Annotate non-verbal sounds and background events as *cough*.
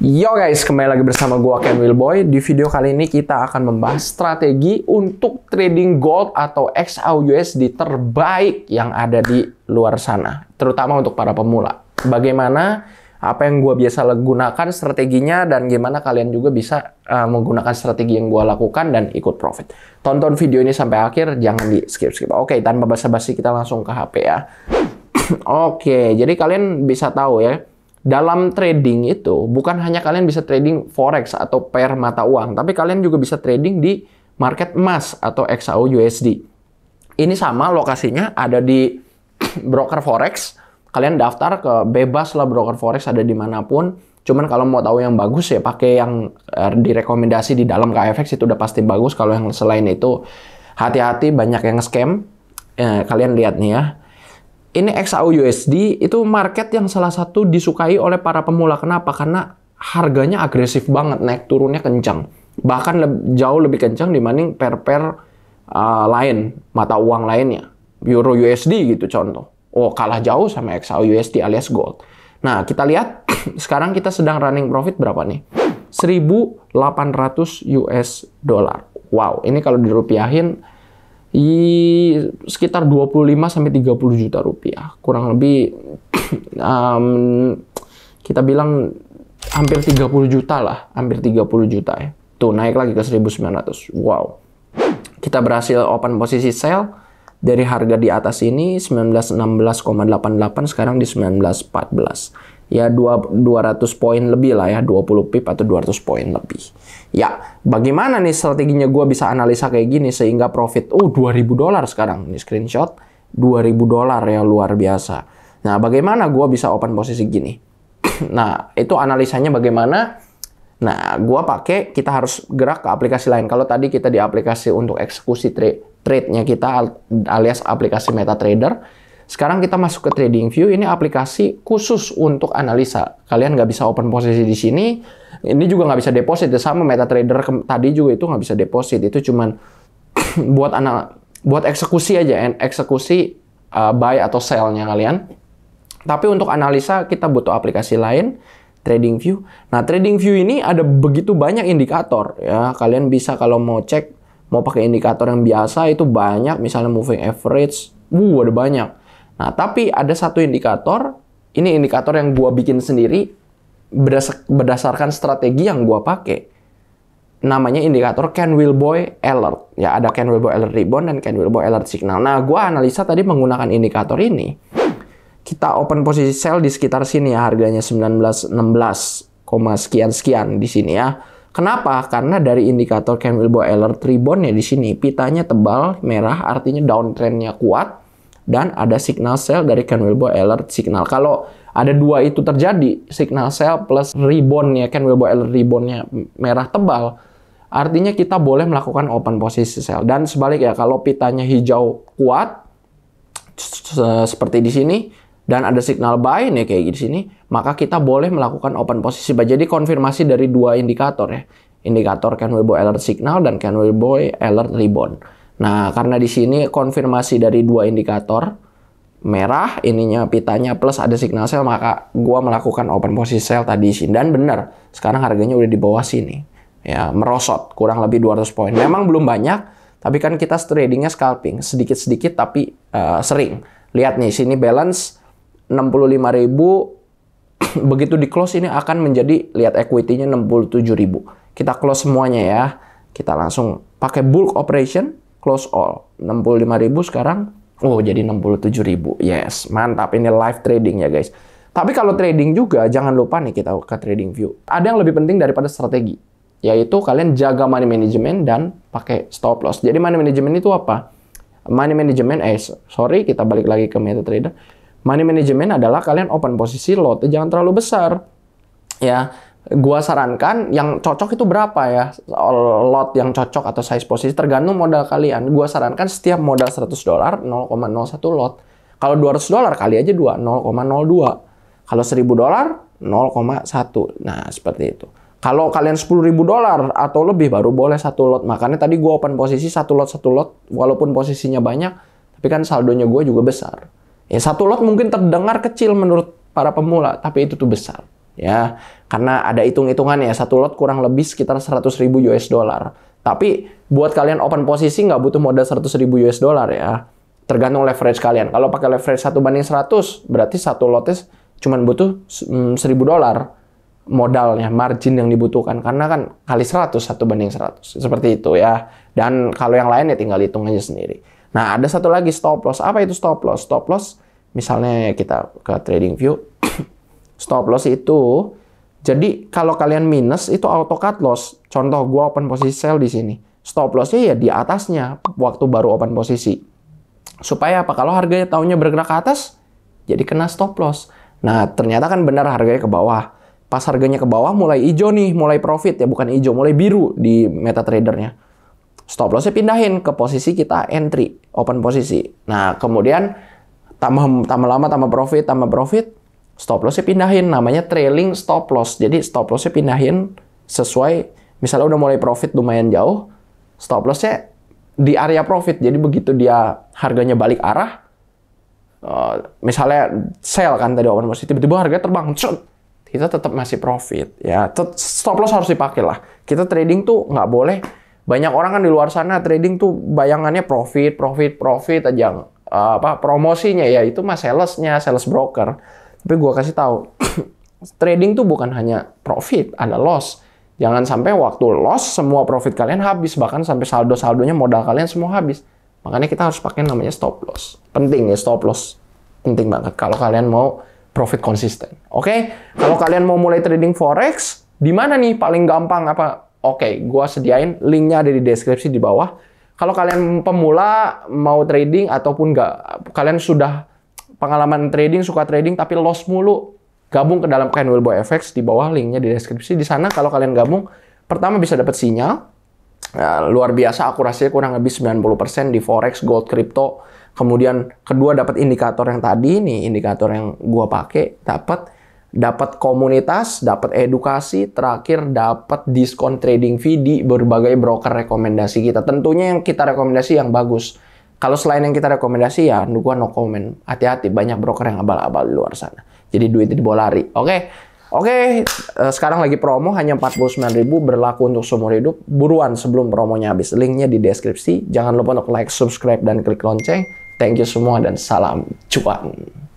Yo guys, kembali lagi bersama gua Ken Wilboy. Di video kali ini kita akan membahas strategi untuk trading gold atau XAUUSD terbaik yang ada di luar sana. Terutama untuk para pemula. Bagaimana apa yang gua biasa gunakan strateginya dan gimana kalian juga bisa uh, menggunakan strategi yang gua lakukan dan ikut profit. Tonton video ini sampai akhir, jangan di skip-skip. Oke, tanpa basa-basi kita langsung ke HP ya. *clears throat* Oke, jadi kalian bisa tahu ya dalam trading itu bukan hanya kalian bisa trading forex atau pair mata uang, tapi kalian juga bisa trading di market emas atau XAU USD. Ini sama lokasinya ada di *clears throat* broker forex. Kalian daftar ke bebas lah broker forex ada di dimanapun. Cuman kalau mau tahu yang bagus ya pakai yang eh, direkomendasi di dalam KFX itu udah pasti bagus. Kalau yang selain itu hati-hati banyak yang scam. Eh, kalian lihat nih ya ini XAU USD itu market yang salah satu disukai oleh para pemula. Kenapa? Karena harganya agresif banget, naik turunnya kencang. Bahkan le jauh lebih kencang dibanding per-per uh, lain, mata uang lainnya. Euro USD gitu contoh. Oh, kalah jauh sama XAU USD alias gold. Nah, kita lihat *clears throat* sekarang kita sedang running profit berapa nih? 1800 US dollar. Wow, ini kalau dirupiahin i, sekitar 25 sampai 30 juta rupiah. Kurang lebih um, *clears throat* kita bilang hampir 30 juta lah, hampir 30 juta ya. Tuh naik lagi ke 1900. Wow. Kita berhasil open posisi sell dari harga di atas ini 1916,88 sekarang di 1914 ya 200 poin lebih lah ya, 20 pip atau 200 poin lebih. Ya, bagaimana nih strateginya gue bisa analisa kayak gini sehingga profit, oh uh, 2000 dolar sekarang, ini screenshot, 2000 dolar ya luar biasa. Nah, bagaimana gue bisa open posisi gini? *clears throat* nah, itu analisanya bagaimana? Nah, gue pakai kita harus gerak ke aplikasi lain. Kalau tadi kita di aplikasi untuk eksekusi trade trade-nya kita alias aplikasi MetaTrader, sekarang kita masuk ke Trading View. Ini aplikasi khusus untuk analisa. Kalian nggak bisa open posisi di sini. Ini juga nggak bisa deposit. Ya, sama MetaTrader tadi juga itu nggak bisa deposit. Itu cuman *clears throat* buat anak buat eksekusi aja, eksekusi uh, buy atau sell-nya kalian. Tapi untuk analisa kita butuh aplikasi lain. Trading View. Nah, Trading View ini ada begitu banyak indikator ya. Kalian bisa kalau mau cek mau pakai indikator yang biasa itu banyak misalnya moving average. Uh, ada banyak. Nah, tapi ada satu indikator, ini indikator yang gua bikin sendiri berdasarkan strategi yang gua pakai. Namanya indikator Ken Wilboy Alert. Ya, ada Ken Wilboy Alert Ribbon dan Ken Wilboy Alert Signal. Nah, gua analisa tadi menggunakan indikator ini. Kita open posisi sell di sekitar sini ya, harganya 1916, sekian-sekian di sini ya. Kenapa? Karena dari indikator Ken Wilboy Alert Ribbon ya di sini, pitanya tebal, merah, artinya downtrendnya kuat dan ada signal cell dari Ken Wilbo Alert signal. Kalau ada dua itu terjadi, signal cell plus ribbonnya Ken Wilbo Alert ribbonnya merah tebal, artinya kita boleh melakukan open posisi cell. Dan sebaliknya kalau pitanya hijau kuat seperti di sini dan ada signal buy nih kayak di sini, maka kita boleh melakukan open posisi Jadi konfirmasi dari dua indikator ya. Indikator Ken Wilbo Alert signal dan Ken Wilbo Alert ribbon. Nah, karena di sini konfirmasi dari dua indikator, merah ininya pitanya plus ada signal sell maka gua melakukan open posisi sell tadi di sini dan benar sekarang harganya udah di bawah sini ya merosot kurang lebih 200 poin memang belum banyak tapi kan kita tradingnya scalping sedikit-sedikit tapi uh, sering lihat nih sini balance ribu *clears throat* begitu di close ini akan menjadi lihat equity-nya 67.000 kita close semuanya ya kita langsung pakai bulk operation close all 65.000 sekarang oh jadi 67.000 yes mantap ini live trading ya guys tapi kalau trading juga jangan lupa nih kita ke trading view ada yang lebih penting daripada strategi yaitu kalian jaga money management dan pakai stop loss jadi money management itu apa money management eh sorry kita balik lagi ke Trader, money management adalah kalian open posisi lotnya jangan terlalu besar ya gua sarankan yang cocok itu berapa ya lot yang cocok atau size posisi tergantung modal kalian gua sarankan setiap modal 100 dolar 0,01 lot kalau 200 dolar kali aja 2 0,02 kalau 1000 dolar 0,1 nah seperti itu kalau kalian 10.000 dolar atau lebih baru boleh satu lot makanya tadi gua open posisi satu lot satu lot walaupun posisinya banyak tapi kan saldonya gua juga besar ya satu lot mungkin terdengar kecil menurut para pemula tapi itu tuh besar ya karena ada hitung-hitungan ya satu lot kurang lebih sekitar seratus ribu US dollar tapi buat kalian open posisi nggak butuh modal seratus ribu US dollar ya tergantung leverage kalian kalau pakai leverage satu banding 100 berarti satu lotes cuma butuh mm, seribu 1000 dolar modalnya margin yang dibutuhkan karena kan kali 100 satu banding 100 seperti itu ya dan kalau yang lain ya tinggal hitung aja sendiri nah ada satu lagi stop loss apa itu stop loss stop loss misalnya kita ke trading view stop loss itu jadi kalau kalian minus itu auto cut loss. Contoh gua open posisi sell di sini. Stop lossnya ya di atasnya waktu baru open posisi. Supaya apa? Kalau harganya tahunya bergerak ke atas, jadi kena stop loss. Nah ternyata kan benar harganya ke bawah. Pas harganya ke bawah mulai hijau nih, mulai profit ya bukan hijau, mulai biru di MetaTradernya. Stop lossnya pindahin ke posisi kita entry, open posisi. Nah kemudian tambah tambah lama tambah profit tambah profit stop lossnya pindahin namanya trailing stop loss jadi stop lossnya pindahin sesuai misalnya udah mulai profit lumayan jauh stop lossnya di area profit jadi begitu dia harganya balik arah eh, misalnya sell kan tadi open positif tiba-tiba harga terbang cut kita tetap masih profit ya stop loss harus dipakai lah kita trading tuh nggak boleh banyak orang kan di luar sana trading tuh bayangannya profit profit profit aja uh, apa promosinya ya itu mah salesnya sales broker tapi gue kasih tahu, *coughs* trading tuh bukan hanya profit, ada loss. Jangan sampai waktu loss semua profit kalian habis, bahkan sampai saldo-saldonya modal kalian semua habis. Makanya kita harus pakai namanya stop loss. Penting ya stop loss. Penting banget kalau kalian mau profit konsisten. Oke, okay? kalau kalian mau mulai trading forex, di mana nih paling gampang apa? Oke, okay, gue sediain linknya ada di deskripsi di bawah. Kalau kalian pemula mau trading ataupun nggak, kalian sudah pengalaman trading, suka trading tapi loss mulu, gabung ke dalam Ken Boy FX di bawah linknya di deskripsi. Di sana kalau kalian gabung, pertama bisa dapat sinyal, ya, luar biasa akurasinya kurang lebih 90% di forex, gold, crypto. Kemudian kedua dapat indikator yang tadi ini indikator yang gua pakai dapat dapat komunitas, dapat edukasi, terakhir dapat diskon trading fee di berbagai broker rekomendasi kita. Tentunya yang kita rekomendasi yang bagus. Kalau selain yang kita rekomendasi ya gua no comment. Hati-hati banyak broker yang abal-abal di luar sana. Jadi duit itu dibawa lari. Oke. Okay? Oke, okay, eh, sekarang lagi promo hanya 49.000 berlaku untuk seumur hidup. Buruan sebelum promonya habis. Linknya di deskripsi. Jangan lupa untuk like, subscribe, dan klik lonceng. Thank you semua dan salam cuan.